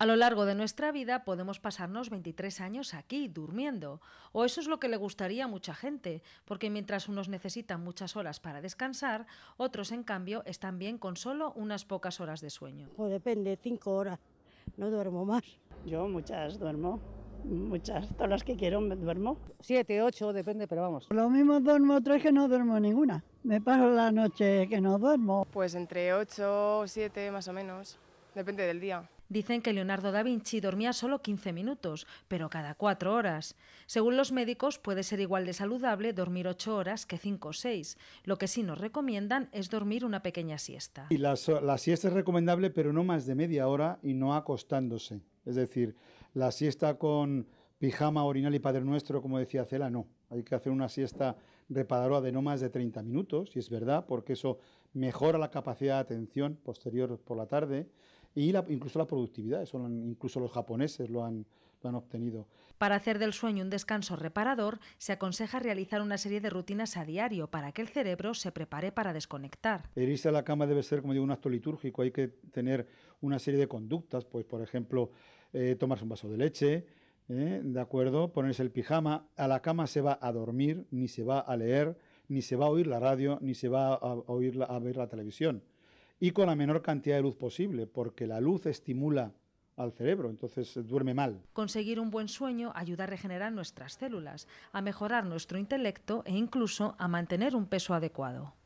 A lo largo de nuestra vida podemos pasarnos 23 años aquí, durmiendo, o eso es lo que le gustaría a mucha gente, porque mientras unos necesitan muchas horas para descansar, otros, en cambio, están bien con solo unas pocas horas de sueño. Pues depende, 5 horas, no duermo más. Yo muchas duermo, muchas, todas las que quiero me duermo. 7, 8, depende, pero vamos. Lo mismo duermo tres que no duermo ninguna, me paso la noche que no duermo. Pues entre 8 o 7 más o menos, depende del día. Dicen que Leonardo da Vinci dormía solo 15 minutos, pero cada cuatro horas. Según los médicos, puede ser igual de saludable dormir ocho horas que 5 o seis. Lo que sí nos recomiendan es dormir una pequeña siesta. Y la, siesta es recomendable, pero no más de media hora y no acostándose. Es decir, la siesta con pijama, orinal y Padre Nuestro, como decía Cela, no. Hay que hacer una siesta reparadora de no más de 30 minutos, y es verdad, porque eso mejora la capacidad de atención posterior por la tarde y incluso la productividad, incluso los japoneses lo han, obtenido. Para hacer del sueño un descanso reparador, se aconseja realizar una serie de rutinas a diario para que el cerebro se prepare para desconectar. irse a la cama debe ser, como digo, un acto litúrgico, hay que tener una serie de conductas, pues por ejemplo, eh, tomarse un vaso de leche, eh, ¿de acuerdo? Ponerse el pijama, a la cama se va a dormir, ni se va a leer, ni se va a oír la radio, ni se va a, oír a ver la televisión y con la menor cantidad de luz posible, porque la luz estimula al cerebro, entonces eh, duerme mal. Conseguir un buen sueño ayuda a regenerar nuestras células, a mejorar nuestro intelecto e incluso a mantener un peso adecuado.